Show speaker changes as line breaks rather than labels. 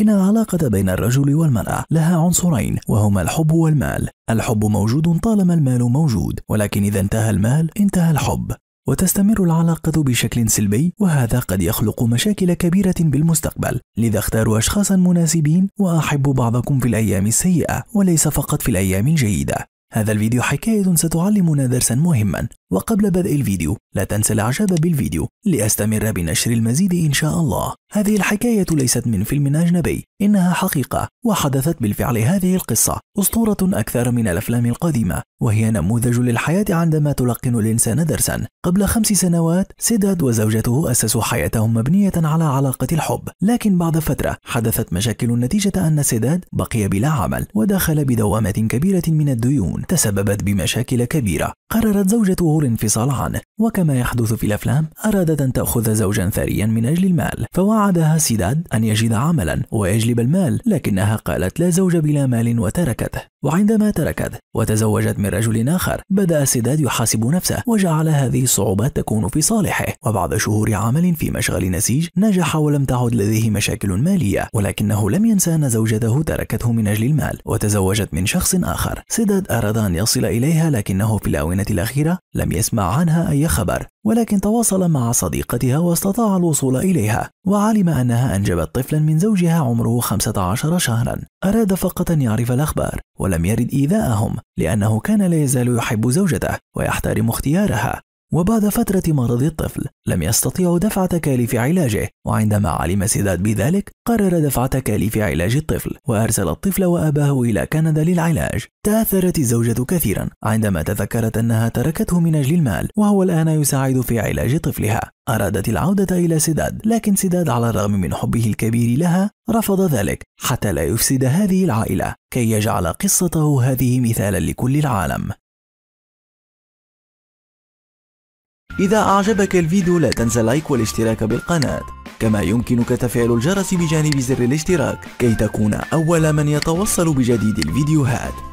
إن العلاقة بين الرجل والمرأة لها عنصرين وهما الحب والمال. الحب موجود طالما المال موجود، ولكن إذا انتهى المال انتهى الحب. وتستمر العلاقة بشكل سلبي وهذا قد يخلق مشاكل كبيرة بالمستقبل لذا اختاروا أشخاصا مناسبين وأحبوا بعضكم في الأيام السيئة وليس فقط في الأيام الجيدة هذا الفيديو حكاية ستعلمنا درسا مهما وقبل بدء الفيديو لا تنسى الاعجاب بالفيديو لأستمر بنشر المزيد إن شاء الله هذه الحكاية ليست من فيلم أجنبي إنها حقيقة وحدثت بالفعل هذه القصة أسطورة أكثر من الأفلام القديمة وهي نموذج للحياة عندما تلقن الإنسان درسا قبل خمس سنوات سيداد وزوجته أسسوا حياتهم مبنية على علاقة الحب لكن بعد فترة حدثت مشاكل نتيجة أن سيداد بقي بلا عمل ودخل بدوامة كبيرة من الديون تسببت بمشاكل كبيرة قررت زوجته الانفصال عنه وكما يحدث في الأفلام أرادت أن تأخذ زوجا ثريا من أجل المال فوعدها سيداد أن يجد عملا ويجلب المال لكنها قالت لا زوج بلا مال وتركته وعندما تركت وتزوجت من رجل آخر بدأ السداد يحاسب نفسه وجعل هذه الصعوبات تكون في صالحه وبعد شهور عمل في مشغل نسيج نجح ولم تعد لديه مشاكل مالية ولكنه لم ينسى أن زوجته تركته من أجل المال وتزوجت من شخص آخر سداد أراد أن يصل إليها لكنه في الآونة الأخيرة لم يسمع عنها أي خبر ولكن تواصل مع صديقتها واستطاع الوصول إليها وعلم أنها أنجبت طفلا من زوجها عمره 15 شهرا أراد فقط أن يعرف الأخبار ولم يرد إيذاءهم لأنه كان لا يزال يحب زوجته ويحترم اختيارها وبعد فترة مرض الطفل لم يستطيع دفع تكاليف علاجه وعندما علم سداد بذلك قرر دفع تكاليف علاج الطفل وأرسل الطفل وأباه إلى كندا للعلاج تأثرت الزوجة كثيرا عندما تذكرت أنها تركته من أجل المال وهو الآن يساعد في علاج طفلها أرادت العودة إلى سداد لكن سداد على الرغم من حبه الكبير لها رفض ذلك حتى لا يفسد هذه العائلة كي يجعل قصته هذه مثالا لكل العالم إذا أعجبك الفيديو لا تنسى لايك والاشتراك بالقناة كما يمكنك تفعيل الجرس بجانب زر الاشتراك كي تكون أول من يتوصل بجديد الفيديوهات